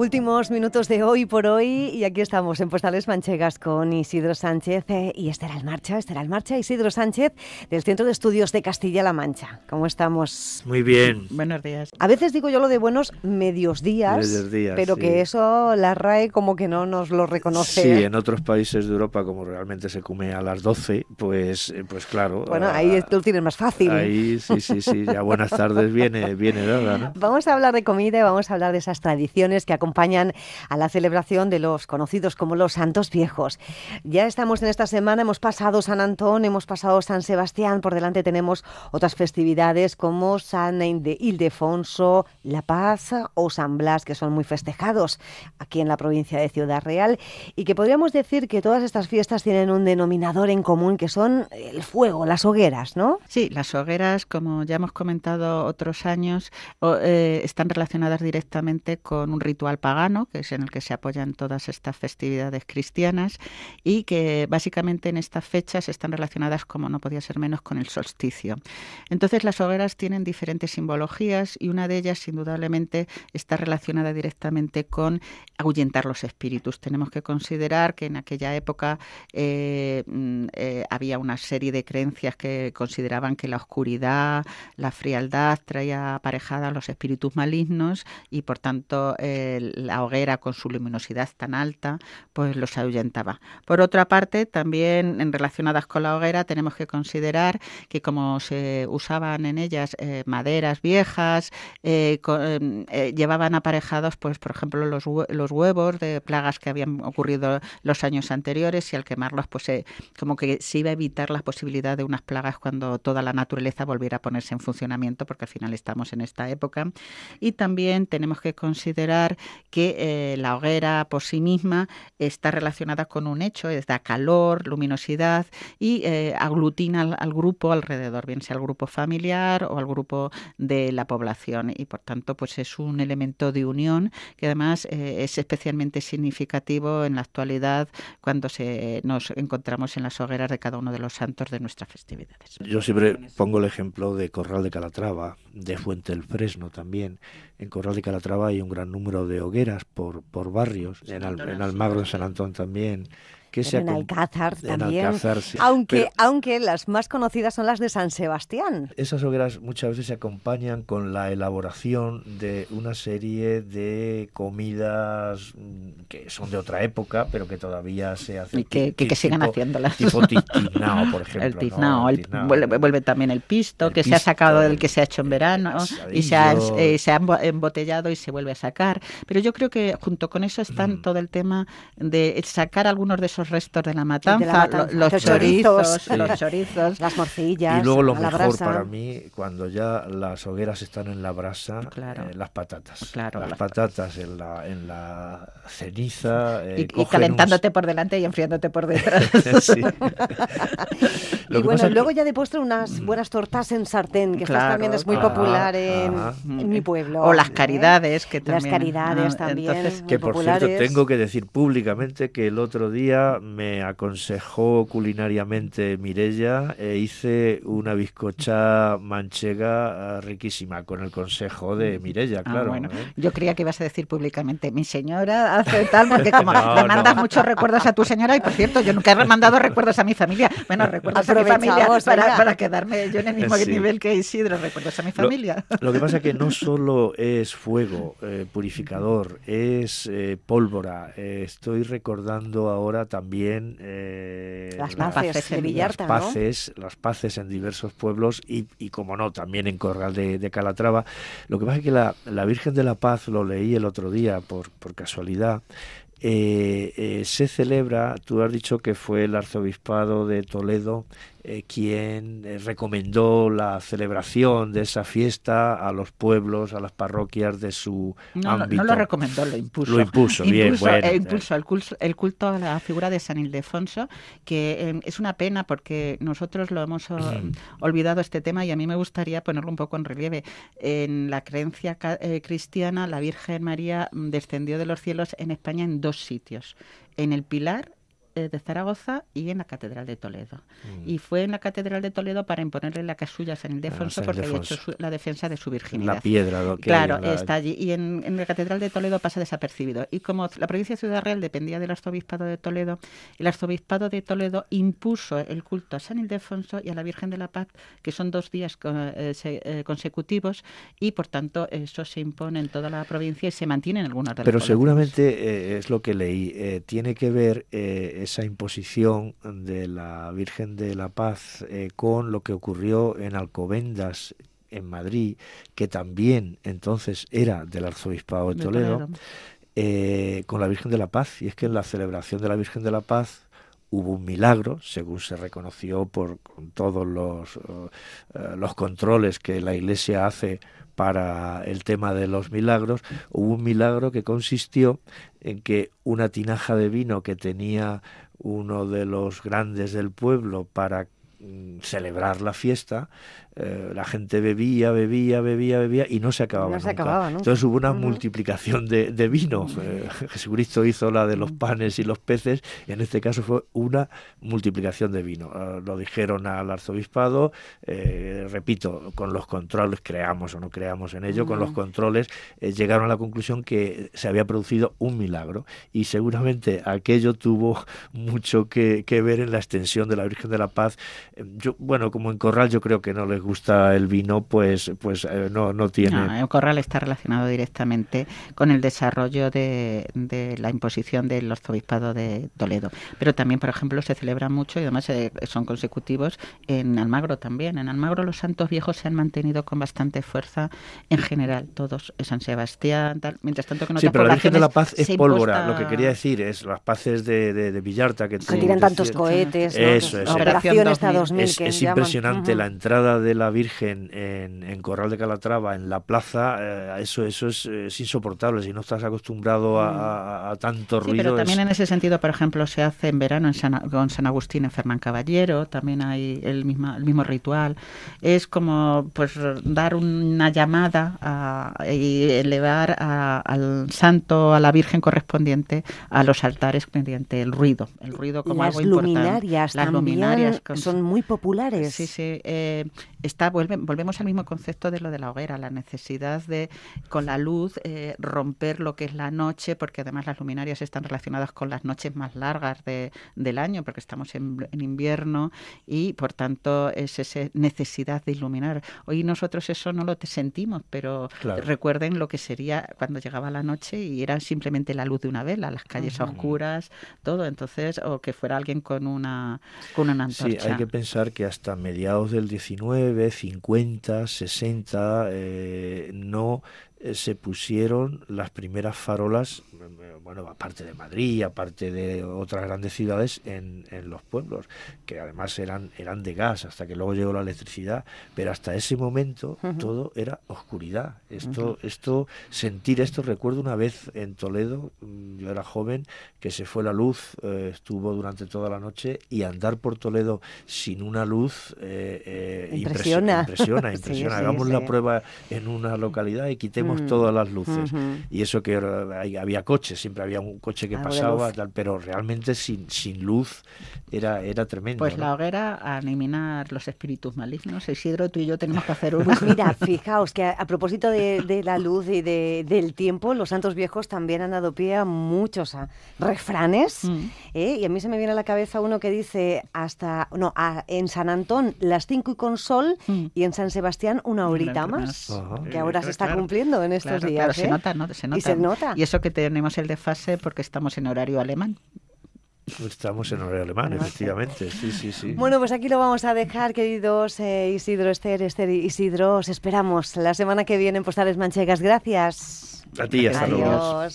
Últimos minutos de hoy por hoy y aquí estamos en Postales Manchegas con Isidro Sánchez eh, y marcha estará Esther marcha Isidro Sánchez del Centro de Estudios de Castilla-La Mancha. ¿Cómo estamos? Muy bien. Buenos días. A veces digo yo lo de buenos medios días, pero que eso la RAE como que no nos lo reconoce. Sí, en otros países de Europa como realmente se come a las 12, pues, eh, pues claro. Bueno, ah, ahí tú tienes más fácil. Ahí sí, sí, sí, ya buenas tardes viene, viene dada. ¿no? Vamos a hablar de comida y vamos a hablar de esas tradiciones que acompañan acompañan a la celebración de los conocidos como los Santos Viejos. Ya estamos en esta semana, hemos pasado San Antón, hemos pasado San Sebastián, por delante tenemos otras festividades como San de Ildefonso, La Paz o San Blas, que son muy festejados aquí en la provincia de Ciudad Real y que podríamos decir que todas estas fiestas tienen un denominador en común que son el fuego, las hogueras, ¿no? Sí, las hogueras, como ya hemos comentado otros años, eh, están relacionadas directamente con un ritual pagano, que es en el que se apoyan todas estas festividades cristianas, y que básicamente en estas fechas están relacionadas, como no podía ser menos, con el solsticio. Entonces las hogueras tienen diferentes simbologías y una de ellas indudablemente está relacionada directamente con ahuyentar los espíritus. Tenemos que considerar que en aquella época eh, mm, eh, había una serie de creencias que consideraban que la oscuridad, la frialdad traía aparejada a los espíritus malignos y por tanto el la hoguera con su luminosidad tan alta, pues los ahuyentaba. Por otra parte, también en relacionadas con la hoguera tenemos que considerar que como se usaban en ellas eh, maderas viejas, eh, eh, llevaban aparejados, pues por ejemplo, los, los, huevos de plagas que habían ocurrido los años anteriores y al quemarlos, pues como que se iba a evitar la posibilidad de unas plagas cuando toda la naturaleza volviera a ponerse en funcionamiento, porque al final estamos en esta época. Y también tenemos que considerar que eh, la hoguera por sí misma está relacionada con un hecho, es, da calor, luminosidad y eh, aglutina al, grupo alrededor, bien sea al grupo familiar o al grupo de la población. Y por tanto, pues es un elemento de unión que además eh, es especialmente significativo en la actualidad cuando se, nos encontramos en las hogueras de cada uno de los santos de nuestras festividades. Yo siempre pongo el ejemplo de Corral de Calatrava, de Fuente del Fresno también. En Corral de Calatrava hay un gran número de hogueras por, por barrios, en, Almagro, en San Antón también, que en Alcázar también. aunque, aunque las más conocidas son las de San Sebastián. Esas hogueras muchas veces se acompañan con la elaboración de una serie de comidas mm, que son de otra época, pero que todavía se hacen. Y que, sigan haciéndolas. Tipo tiznao, por ejemplo. El tiznao. Vuelve, también el pisto, que se ha sacado del que se ha hecho en verano y se ha, eh, se ha embotellado y se vuelve a sacar. Pero yo creo que junto con eso está mm. todo el tema de sacar algunos de esos los restos de la matanza, Los, chorizos, los chorizos, las morcillas. Y luego lo mejor para mí, cuando ya las hogueras están en la brasa, eh, las patatas. las, patatas en la, ceniza. Eh, y, calentándote por delante y enfriándote por detrás. y bueno, luego ya de postre unas mm. buenas tortas en sartén, que también es muy ah, popular ah, ah. en, mi eh, pueblo. O las caridades, que también. caridades que por cierto, tengo que decir públicamente que el otro día me aconsejó culinariamente Mirella e hice una bizcocha manchega eh, riquísima con el consejo de mm. Mirella, ah, claro. ¿eh? Yo creía que ibas a decir públicamente, mi señora hace tal, porque como le mandas muchos recuerdos a tu señora, y por cierto, yo nunca he mandado recuerdos a mi familia. Bueno, recuerdos a mi familia para, quedarme yo en el mismo nivel que Isidro, recuerdos a mi familia. Lo, que pasa es que no solo es fuego eh, purificador, es pólvora. estoy recordando ahora también también eh, las, paces en las paces, en diversos pueblos y, como no, también en Corral de, Calatrava. Lo que pasa es que la, Virgen de la Paz, lo leí el otro día por, por casualidad, eh, eh, se celebra, tú has dicho que fue el arzobispado de Toledo eh, quien eh, recomendó la celebración de esa fiesta a los pueblos, a las parroquias de su no, ámbito. No, lo recomendó, lo impuso. Lo impuso, bien, bueno. Eh, el, culto, a la figura de San Ildefonso, que em, es una pena porque nosotros lo hemos olvidado este tema y a mí me gustaría ponerlo un poco en relieve. En la creencia cristiana, la Virgen María mm, descendió de los cielos en España en dos sitios, en el Pilar eh, de Zaragoza y en la Catedral de Toledo. Mm. Y fue en la Catedral de Toledo para imponerle la casulla a ah, San Ildefonso porque había hecho la defensa de su virginidad. La piedra, lo que Claro, está allí. Y en, la Catedral de Toledo pasa desapercibido. Y como la provincia de Ciudad Real dependía del arzobispado de Toledo, el arzobispado de Toledo impuso el culto a San Ildefonso y a la Virgen de la Paz, que son dos días eh, eh, consecutivos, y por tanto eso se impone en toda la provincia y se mantiene en algunas Pero seguramente es lo que leí, tiene que ver esa imposición de la Virgen de la Paz eh, con lo que ocurrió en Alcobendas en Madrid, que también entonces era del arzobispado de Toledo, eh, con la Virgen de la Paz. Y es que en la celebración de la Virgen de la Paz hubo un milagro, según se reconoció por todos los, eh, eh, los controles que la Iglesia hace para el tema de los milagros, hubo un milagro que consistió en que una tinaja de vino que tenía uno de los grandes del pueblo para Mm, celebrar la fiesta, eh, la gente bebía, bebía, bebía, bebía y no se acababa. Entonces hubo una multiplicación de, vino. Eh, Jesucristo hizo la de los mm. panes y los peces, en este caso fue una multiplicación de vino. Ah, lo dijeron al arzobispado, eh, repito, con los controles, creamos o no creamos en ello, con los controles llegaron a la conclusión que se había producido un milagro y seguramente aquello tuvo mucho que ver en la extensión de la Virgen de la Paz Em, bueno, como en Corral yo creo que no les gusta el vino, pues, pues eh, no, tiene. No, Corral está relacionado directamente con el desarrollo de, la imposición del arzobispado de Toledo. Pero también, por ejemplo, se celebra mucho y además eh, son consecutivos en Almagro también. En Almagro los santos viejos se han mantenido con bastante fuerza en general, todos, eh, San Sebastián, tal. Mientras tanto que no Sí, pero la Virgen de la Paz es pólvora. Lo que quería decir es las paces de, Villarta que, que tantos cohetes, ¿no? Operación, es, impresionante la entrada de la Virgen en, Corral de Calatrava, en la plaza, eh, eso, eso es, insoportable, si no estás acostumbrado a, mm. tanto ruido. Pero también en ese sentido, por ejemplo, se hace en verano en San, con San Agustín en Fernán Caballero, también hay el mismo, el mismo ritual. Es como pues dar una llamada y elevar al santo, a la Virgen correspondiente, a los altares pendiente, el ruido, el ruido como algo importante. Luminarias Las luminarias son muy populares. Eh, está vuelve, volvemos al mismo concepto de lo de la hoguera, la necesidad de con la luz eh, romper lo que es la noche, porque además las luminarias están relacionadas con las noches más largas de, del año, porque estamos en, invierno y por tanto es esa necesidad de iluminar. Hoy nosotros eso no lo sentimos, pero recuerden lo que sería cuando llegaba la noche y era simplemente la luz de una vela, las calles oscuras, todo, entonces, o que fuera alguien con una, con una antorcha. Sí, hay que pensar que hasta mediados del 19 50, 60, eh, no eh, se pusieron las primeras farolas, bueno, aparte de Madrid, aparte de otras grandes ciudades, en, los pueblos, que además eran, eran de gas, hasta que luego llegó la electricidad, pero hasta ese momento todo era oscuridad. Esto, esto, sentir esto, recuerdo una vez en Toledo, mm, yo era joven, que se fue la luz, eh, estuvo durante toda la noche, y andar por Toledo sin una luz eh, impresiona. impresiona, impresiona. Hagamos la prueba en una localidad y quitemos Mm. todas las luces. Y eso que había coches, siempre había un coche que ah, pasaba, pero realmente sin, sin luz era, era tremendo. Pues la hoguera a eliminar los espíritus malignos. Isidro, tú y yo tenemos que hacer un mira, fijaos que a, propósito de, la luz y del tiempo, los santos viejos también han dado pie a muchos refranes. Mm. ¿eh? Y a mí se me viene a la cabeza uno que dice hasta, no, en San Antón las cinco y con sol mm. y en San Sebastián una horita más, que ahora se eh, está cumpliendo en estos días. se ¿eh? nota, ¿no? se nota. Y se nota. Y eso que tenemos el desfase porque estamos en horario alemán. Estamos en horario alemán, efectivamente. Sí, sí, sí. Bueno, pues aquí lo vamos a dejar, queridos eh, Isidro, Esther, Esther, Isidro. Os esperamos la semana que viene en Postales Manchegas. Gracias. A ti, hasta luego.